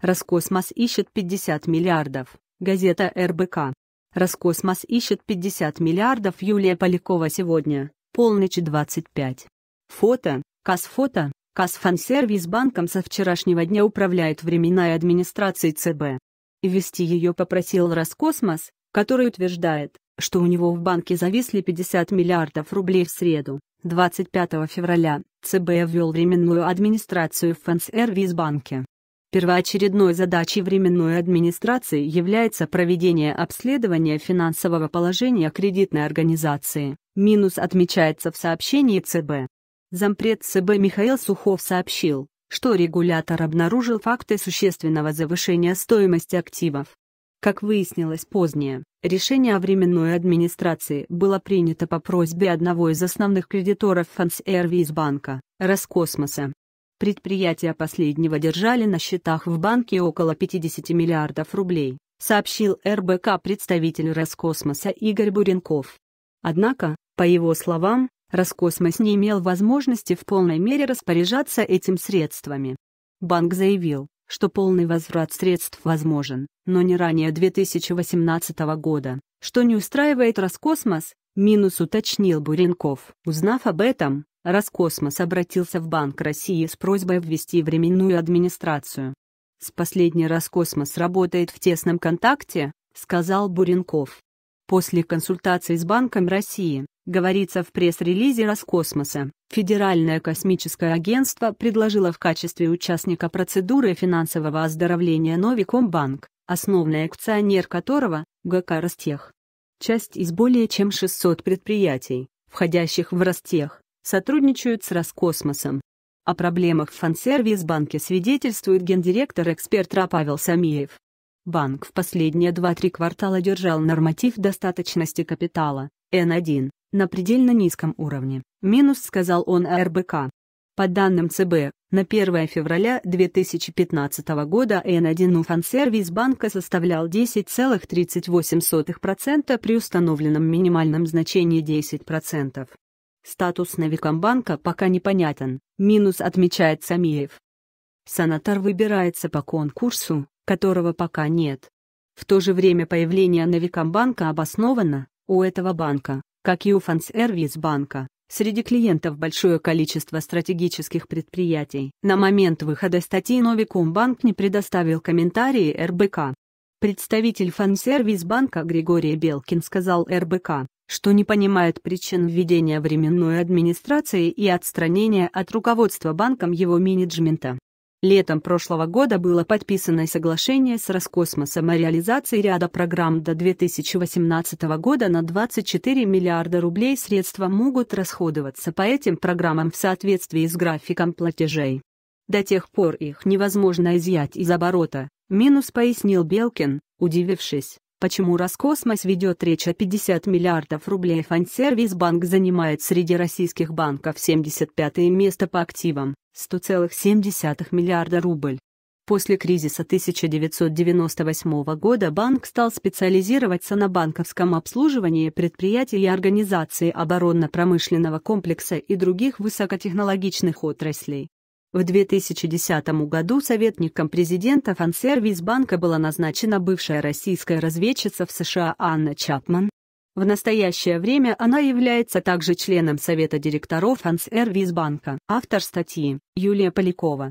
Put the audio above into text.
Роскосмос ищет 50 миллиардов. Газета РБК. Роскосмос ищет 50 миллиардов. Юлия Полякова сегодня. Полночь 25. Фото. Касфото. Касфансервис банком со вчерашнего дня управляет временная администрация ЦБ. Вести ее попросил Роскосмос, который утверждает, что у него в банке зависли 50 миллиардов рублей в среду, 25 февраля, ЦБ ввел временную администрацию в фансервис банке. Первоочередной задачей временной администрации является проведение обследования финансового положения кредитной организации. Минус отмечается в сообщении ЦБ. Зампред ЦБ Михаил Сухов сообщил, что регулятор обнаружил факты существенного завышения стоимости активов. Как выяснилось позднее, решение о временной администрации было принято по просьбе одного из основных кредиторов Фонсервисбанка, Роскосмоса. Предприятия последнего держали на счетах в банке около 50 миллиардов рублей, сообщил РБК представитель Роскосмоса Игорь Буренков. Однако, по его словам, Роскосмос не имел возможности в полной мере распоряжаться этим средствами. Банк заявил, что полный возврат средств возможен, но не ранее 2018 года, что не устраивает Роскосмос, минус уточнил Буренков. Узнав об этом, Роскосмос обратился в Банк России с просьбой ввести временную администрацию. «С последней Роскосмос работает в тесном контакте», — сказал Буренков. После консультации с Банком России, говорится в пресс-релизе Роскосмоса, Федеральное космическое агентство предложило в качестве участника процедуры финансового оздоровления Новикомбанк, основный акционер которого – ГК Ростех. Часть из более чем 600 предприятий, входящих в Ростех, сотрудничают с Роскосмосом. О проблемах в фансервис банке свидетельствует гендиректор эксперт Павел Самиев. Банк в последние 2-3 квартала держал норматив достаточности капитала, N1, на предельно низком уровне, минус сказал он РБК. По данным ЦБ, на 1 февраля 2015 года N1 у фансервис банка составлял 10,38% при установленном минимальном значении 10%. Статус Навикомбанка пока непонятен, минус отмечает Самиев. Санатар выбирается по конкурсу, которого пока нет. В то же время появление Навикомбанка обосновано, у этого банка, как и у Фансервисбанка, среди клиентов большое количество стратегических предприятий. На момент выхода статьи Новикомбанк не предоставил комментарии РБК. Представитель фан-сервис банка Григорий Белкин сказал РБК, что не понимает причин введения временной администрации и отстранения от руководства банком его менеджмента. Летом прошлого года было подписано соглашение с Роскосмосом о реализации ряда программ до 2018 года на 24 миллиарда рублей средства могут расходоваться по этим программам в соответствии с графиком платежей. До тех пор их невозможно изъять из оборота, Минус пояснил Белкин, удивившись, почему Роскосмос ведет речь о 50 миллиардов рублей фансервисбанк занимает среди российских банков 75 место по активам, 100,7 миллиарда рубль. После кризиса 1998 года банк стал специализироваться на банковском обслуживании предприятий и организации оборонно-промышленного комплекса и других высокотехнологичных отраслей. В 2010 году советником президента Фансервисбанка была назначена бывшая российская разведчица в США Анна Чапман. В настоящее время она является также членом Совета директоров Фансервисбанка. Автор статьи – Юлия Полякова.